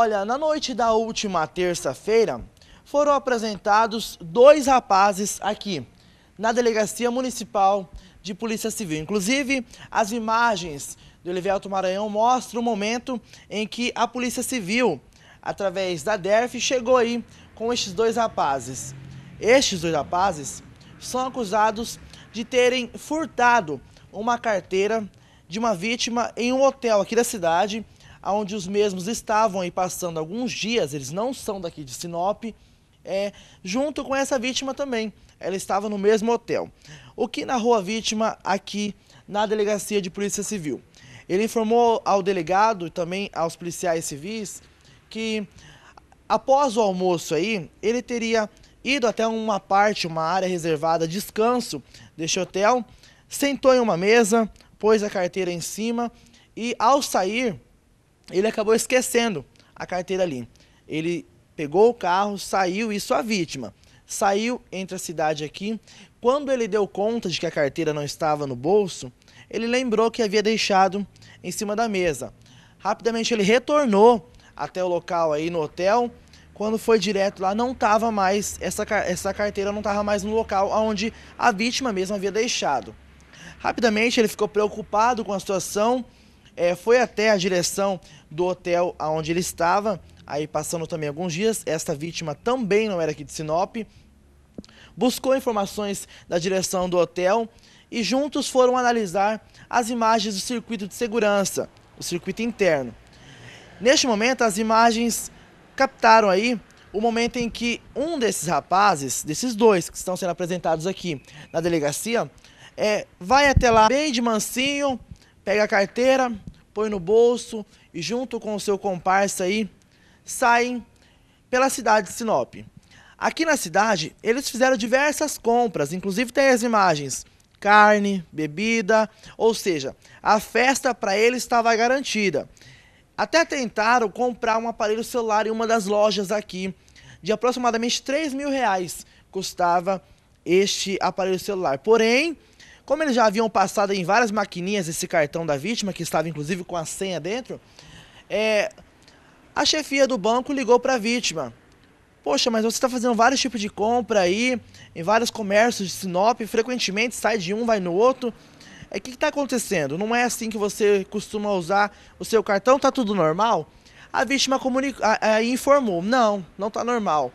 Olha, na noite da última terça-feira, foram apresentados dois rapazes aqui, na Delegacia Municipal de Polícia Civil. Inclusive, as imagens do Elivelto Maranhão mostram o momento em que a Polícia Civil, através da DERF, chegou aí com estes dois rapazes. Estes dois rapazes são acusados de terem furtado uma carteira de uma vítima em um hotel aqui da cidade, onde os mesmos estavam aí passando alguns dias, eles não são daqui de Sinop, é, junto com essa vítima também. Ela estava no mesmo hotel. O que narrou a vítima aqui na delegacia de Polícia Civil? Ele informou ao delegado e também aos policiais civis que após o almoço aí, ele teria ido até uma parte, uma área reservada descanso deste hotel, sentou em uma mesa, pôs a carteira em cima e ao sair ele acabou esquecendo a carteira ali. Ele pegou o carro, saiu, e sua vítima. Saiu entre a cidade aqui. Quando ele deu conta de que a carteira não estava no bolso, ele lembrou que havia deixado em cima da mesa. Rapidamente ele retornou até o local aí no hotel. Quando foi direto lá, não estava mais, essa, essa carteira não estava mais no local onde a vítima mesmo havia deixado. Rapidamente ele ficou preocupado com a situação é, foi até a direção do hotel onde ele estava, aí passando também alguns dias. Esta vítima também não era aqui de Sinop. Buscou informações da direção do hotel e juntos foram analisar as imagens do circuito de segurança, o circuito interno. Neste momento, as imagens captaram aí o momento em que um desses rapazes, desses dois que estão sendo apresentados aqui na delegacia, é, vai até lá bem de mansinho, pega a carteira, põe no bolso e junto com o seu comparsa aí saem pela cidade de Sinop. Aqui na cidade, eles fizeram diversas compras, inclusive tem as imagens, carne, bebida, ou seja, a festa para eles estava garantida. Até tentaram comprar um aparelho celular em uma das lojas aqui, de aproximadamente 3 mil reais custava este aparelho celular. Porém, como eles já haviam passado em várias maquininhas esse cartão da vítima, que estava inclusive com a senha dentro, é, a chefia do banco ligou para a vítima. Poxa, mas você está fazendo vários tipos de compra aí, em vários comércios de Sinop, frequentemente sai de um, vai no outro. O é, que está acontecendo? Não é assim que você costuma usar o seu cartão? Tá tudo normal? A vítima comunica, a, a, informou: não, não está normal.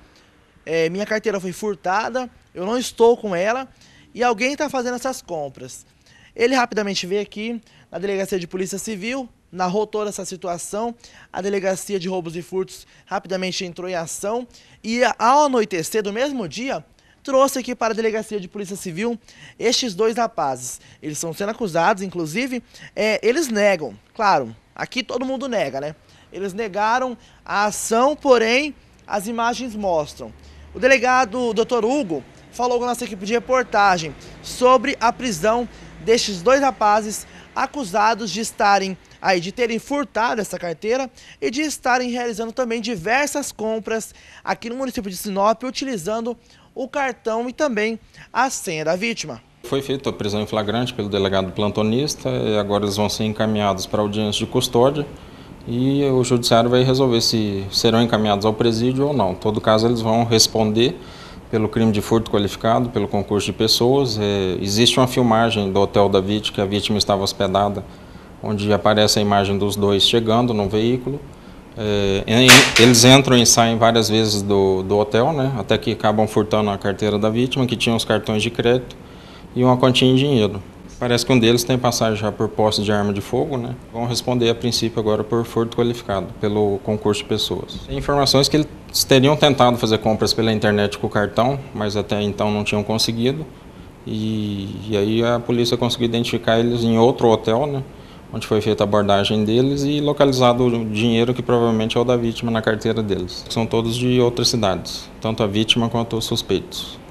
É, minha carteira foi furtada, eu não estou com ela e alguém está fazendo essas compras. Ele rapidamente veio aqui na delegacia de polícia civil, narrou toda essa situação. A delegacia de roubos e furtos rapidamente entrou em ação e, ao anoitecer do mesmo dia, trouxe aqui para a delegacia de polícia civil estes dois rapazes. Eles são sendo acusados, inclusive, é, eles negam, claro, aqui todo mundo nega, né? Eles negaram a ação, porém, as imagens mostram. O delegado, o doutor Hugo, falou com a nossa equipe de reportagem sobre a prisão destes dois rapazes acusados de estarem aí de terem furtado essa carteira e de estarem realizando também diversas compras aqui no município de Sinop utilizando o cartão e também a senha da vítima. Foi feita a prisão em flagrante pelo delegado plantonista e agora eles vão ser encaminhados para audiência de custódia e o judiciário vai resolver se serão encaminhados ao presídio ou não. Em todo caso, eles vão responder pelo crime de furto qualificado, pelo concurso de pessoas. É, existe uma filmagem do hotel da vítima, que a vítima estava hospedada, onde aparece a imagem dos dois chegando no veículo. É, eles entram e saem várias vezes do, do hotel, né, até que acabam furtando a carteira da vítima, que tinha os cartões de crédito e uma quantia em dinheiro. Parece que um deles tem passagem já por posse de arma de fogo, né? Vão responder a princípio agora por furto qualificado, pelo concurso de pessoas. Tem informações que eles teriam tentado fazer compras pela internet com o cartão, mas até então não tinham conseguido. E, e aí a polícia conseguiu identificar eles em outro hotel, né? onde foi feita a abordagem deles e localizado o dinheiro que provavelmente é o da vítima na carteira deles. São todos de outras cidades, tanto a vítima quanto os suspeitos.